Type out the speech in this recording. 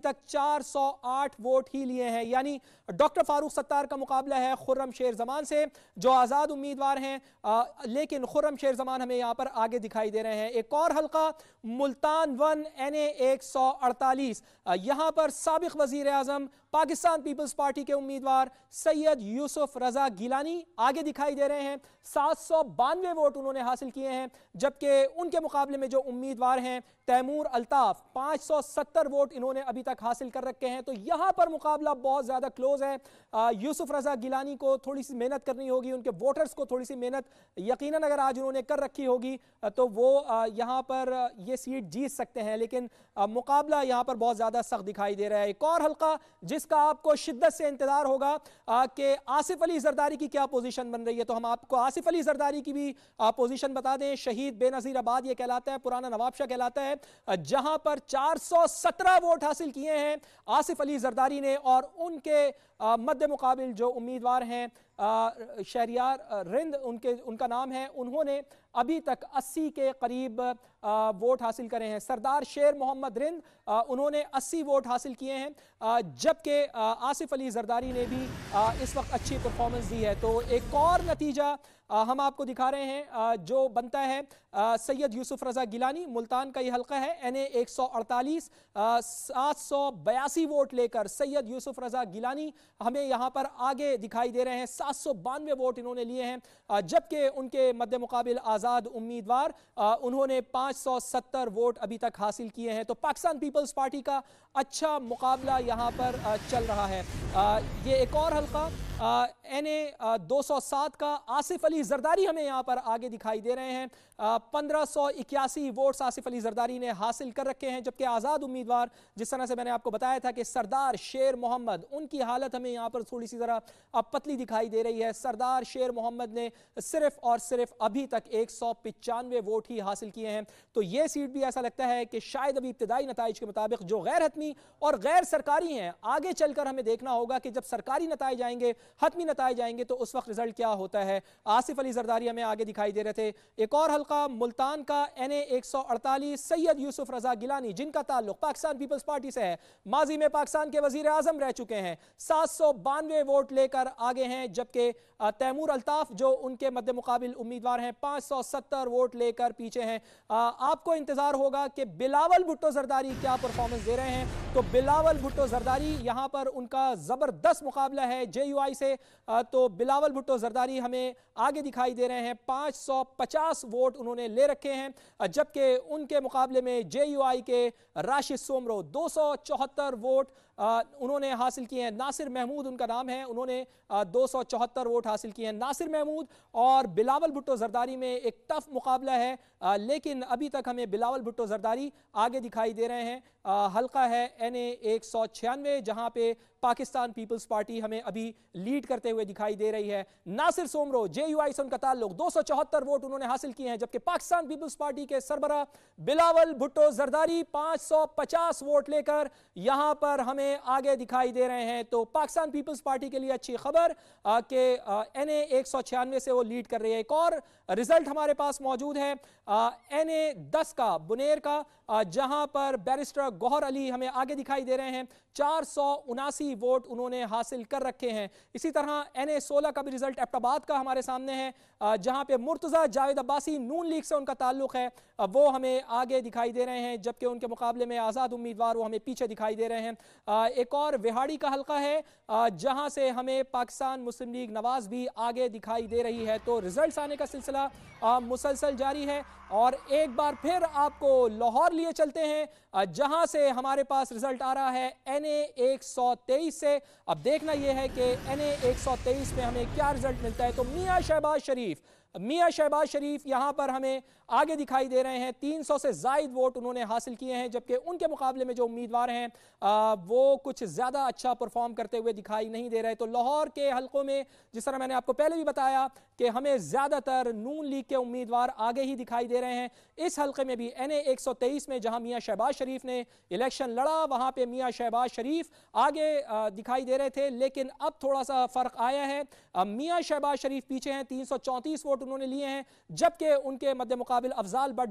तक 408 वोट ही लिए हैं यानी डॉक्टर फारूक सत्तार का मुकाबला है खुर्रम शेर जमान से जो आज़ाद उम्मीदवार हैं लेकिन खुर्रम शेर जमान हमें यहां पर आगे दिखाई दे रहे हैं एक और हलका मुल्तान वन एन ए एक सौ अड़तालीस यहां पर सबक वजीर आजम पाकिस्तान पीपल्स पार्टी के उम्मीदवार सैयद यूसुफ रजा गिलानी आगे दिखाई दे रहे हैं सात सौ बानवे वोट उन्होंने हासिल किए हैं जबकि उनके मुकाबले में जो उम्मीदवार हैं तैमूर अल्ताफ 570 वोट इन्होंने अभी तक हासिल कर रखे हैं तो यहां पर मुकाबला बहुत ज्यादा क्लोज है यूसुफ रजा गिलानी को थोड़ी सी मेहनत करनी होगी उनके वोटर्स को थोड़ी सी मेहनत यकीन अगर आज उन्होंने कर रखी होगी तो वो यहाँ पर ये सीट जीत सकते हैं लेकिन मुकाबला यहाँ पर बहुत ज्यादा सख्त दिखाई दे रहा है एक और हल्का जिस जिसका आपको शिद्दत से इंतजार होगा कि आसिफ अली जरदारी की क्या पोजीशन बन रही है तो हम आपको आसिफ अली जरदारी की भी पोजीशन बता दें शहीद बेनजीर आबाद ये कहलाता है पुराना नवाबशाह कहलाता है जहां पर 417 वोट हासिल किए हैं आसिफ अली जरदारी ने और उनके मद्द मुकाबिल जो उम्मीदवार हैं शहरियार रिंद उनके उनका नाम है उन्होंने अभी तक 80 के करीब वोट हासिल करे हैं सरदार शेर मोहम्मद रिंद उन्होंने 80 वोट हासिल किए हैं जबकि आसिफ अली जरदारी ने भी इस वक्त अच्छी परफॉर्मेंस दी है तो एक और नतीजा हम आपको दिखा रहे हैं जो बनता है सैयद यूसुफ रजा गिलानी मुल्तान का ये हल्का है एन ए एक सौ अड़तालीस सात सौ बयासी वोट लेकर सैयद यूसुफ रजा गिलानी हमें यहाँ पर आगे दिखाई दे रहे हैं सात सौ बानवे वोट इन्होंने लिए हैं जबकि उनके मद्द मुकाबल आज़ाद उम्मीदवार उन्होंने पाँच सौ सत्तर वोट अभी तक हासिल किए हैं तो पाकिस्तान पीपल्स पार्टी का अच्छा मुकाबला यहाँ पर चल रहा है ये एक और हल्का एन ए दो सौ सात का आसिफ अली अली जरदारी हमें यहाँ पर आगे दिखाई दे रहे हैं पंद्रह सौ इक्यासी वोट्स आसिफ अली जरदारी ने हासिल कर रखे हैं जबकि आज़ाद उम्मीदवार जिस तरह से मैंने आपको बताया था कि सरदार शेर मोहम्मद उनकी हालत हमें यहाँ पर थोड़ी सी ज़रा अब पतली दिखाई दे रही है सरदार शेर मोहम्मद ने सिर्फ और सिर्फ अभी तक एक सौ पिचानवे वोट ही हासिल किए हैं तो ये सीट भी ऐसा लगता है कि शायद अभी इब्तदाई नतज के मुताबिक जो गैर हतमी और गैर सरकारी हैं आगे चलकर हमें देखना होगा कि जब सरकारी नतज आएंगे हतमी नतज आएंगे तो उस वक्त रिजल्ट क्या होता है आसिफ अली जरदारी हमें आगे दिखाई दे रहे थे एक और हल्का मुल्तान का एन ए एक सौ अड़तालीस सैयद यूसुफ रजा गिलानी जिनका ताल्लुक पाकिस्तान पीपल्स पार्टी से है माजी में पाकिस्तान के वजीर आजम रह चुके हैं सात सौ बानवे वोट लेकर आगे हैं जबकि तैमूर अल्ताफ जो उनके मद्द मुकाबल उम्मीदवार हैं पाँच सौ सत्तर वोट लेकर पीछे हैं आपको इंतजार होगा कि बिलावल भुट्टो जरदारी क्या परफॉर्मेंस दे रहे हैं तो बिलावल भुट्टो जरदारी यहाँ पर उनका ज़बरदस्त मुकाबला है जे यू आई से तो बिलावल भुट्टो जरदारी हमें आगे आगे दिखाई दे रहे हैं 550 वोट उन्होंने ले रखे हैं जबकि उनके मुकाबले में जे के राशिद सोमरो दो वोट उन्होंने हासिल किए हैं नासिर महमूद उनका नाम है उन्होंने दो सौ चौहत्तर वोट हासिल किए हैं नासिर महमूद और बिलावल भुट्टो जरदारी में एक टफ मुकाबला है आ, लेकिन अभी तक हमें बिलावल भुट्टो जरदारी आगे दिखाई दे रहे हैं आ, हल्का है एन ए एक सौ छियानवे जहाँ पे पाकिस्तान पीपल्स पार्टी हमें अभी लीड करते हुए दिखाई दे रही है Nasir Soomro J U I से उनका ताल्लुक दो सौ चौहत्तर वोट उन्होंने हासिल किए हैं जबकि पाकिस्तान पीपल्स पार्टी के सरबरा बिलावल भुट्टो जरदारी पाँच सौ पचास वोट लेकर यहाँ पर हमें में आगे दिखाई दे रहे हैं तो पाकिस्तान पीपल्स पार्टी के लिए अच्छी खबर कि एन ए एक से वो लीड कर रही है एक और रिजल्ट हमारे पास मौजूद है एन ए दस का बुनेर का जहां पर बैरिस्टर गौहर अली हमें आगे दिखाई दे रहे हैं चार वोट उन्होंने हासिल कर रखे हैं इसी तरह एन ए सोलह का भी रिजल्ट एबटाबाद का हमारे सामने है जहां पे मुर्तजा जावेद अब्बासी नून लीग से उनका ताल्लुक है वो हमें आगे दिखाई दे रहे हैं जबकि उनके मुकाबले में आज़ाद उम्मीदवार वो हमें पीछे दिखाई दे रहे हैं एक और विहाड़ी का हल्का है जहां से हमें पाकिस्तान मुस्लिम लीग नवाज भी आगे दिखाई दे रही है तो रिजल्ट्स आने का सिलसिला मुसलसल जारी है और एक बार फिर आपको लाहौर लिए चलते हैं जहां से हमारे पास रिजल्ट आ रहा है एन ए एक सौ तेईस से अब देखना यह है कि एन ए एक सौ तेईस में हमें क्या रिजल्ट मिलता है तो मियाँ शहबाज शरीफ मियाँ शहबाज शरीफ यहाँ पर हमें आगे दिखाई दे रहे हैं 300 से जायद वोट उन्होंने हासिल किए हैं जबकि उनके मुकाबले में जो उम्मीदवार हैं वो कुछ ज़्यादा अच्छा परफॉर्म करते हुए दिखाई नहीं दे रहे तो लाहौर के हलकों में जिस तरह मैंने आपको पहले भी बताया कि हमें ज़्यादातर नून लीग के उम्मीदवार आगे ही दिखाई दे रहे हैं इस हलके में भी एन ए एक सौ तेईस में जहां मियाँ शहबाज शरीफ ने इलेक्शन लड़ा वहां पर मियाँ शहबाज शरीफ आगे दिखाई दे रहे थे लेकिन अब थोड़ा सा फ़र्क आया है मियाँ शहबाज शरीफ पीछे हैं तीन सौ चौंतीस वोट उन्होंने लिए हैं जबकि उनके मद्दे मुकाबल अफजाल बट